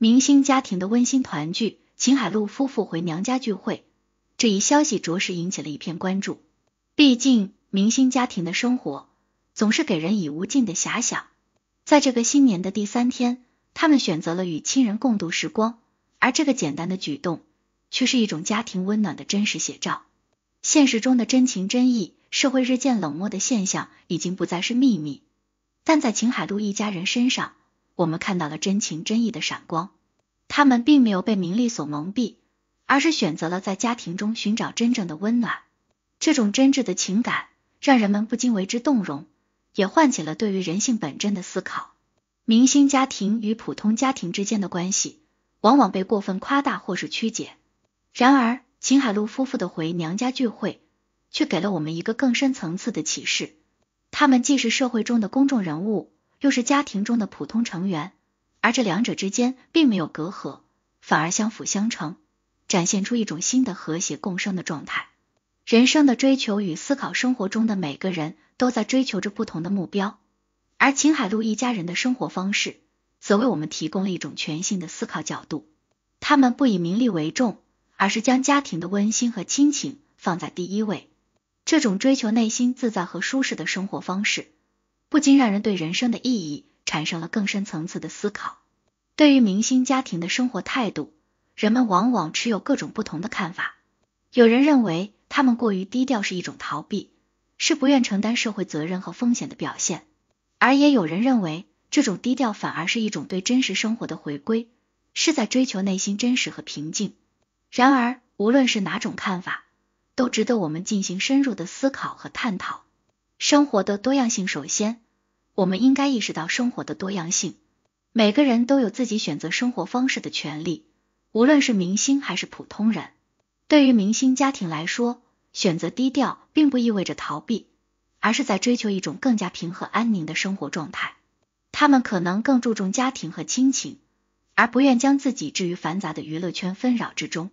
明星家庭的温馨团聚，秦海璐夫妇回娘家聚会这一消息，着实引起了一片关注。毕竟，明星家庭的生活总是给人以无尽的遐想。在这个新年的第三天，他们选择了与亲人共度时光，而这个简单的举动，却是一种家庭温暖的真实写照。现实中的真情真意，社会日渐冷漠的现象，已经不再是秘密。但在秦海璐一家人身上。我们看到了真情真意的闪光，他们并没有被名利所蒙蔽，而是选择了在家庭中寻找真正的温暖。这种真挚的情感让人们不禁为之动容，也唤起了对于人性本真的思考。明星家庭与普通家庭之间的关系往往被过分夸大或是曲解，然而秦海璐夫妇的回娘家聚会却给了我们一个更深层次的启示：他们既是社会中的公众人物。又是家庭中的普通成员，而这两者之间并没有隔阂，反而相辅相成，展现出一种新的和谐共生的状态。人生的追求与思考，生活中的每个人都在追求着不同的目标，而秦海璐一家人的生活方式，则为我们提供了一种全新的思考角度。他们不以名利为重，而是将家庭的温馨和亲情放在第一位。这种追求内心自在和舒适的生活方式。不禁让人对人生的意义产生了更深层次的思考。对于明星家庭的生活态度，人们往往持有各种不同的看法。有人认为他们过于低调是一种逃避，是不愿承担社会责任和风险的表现；而也有人认为这种低调反而是一种对真实生活的回归，是在追求内心真实和平静。然而，无论是哪种看法，都值得我们进行深入的思考和探讨。生活的多样性，首先，我们应该意识到生活的多样性。每个人都有自己选择生活方式的权利，无论是明星还是普通人。对于明星家庭来说，选择低调并不意味着逃避，而是在追求一种更加平和安宁的生活状态。他们可能更注重家庭和亲情，而不愿将自己置于繁杂的娱乐圈纷扰之中。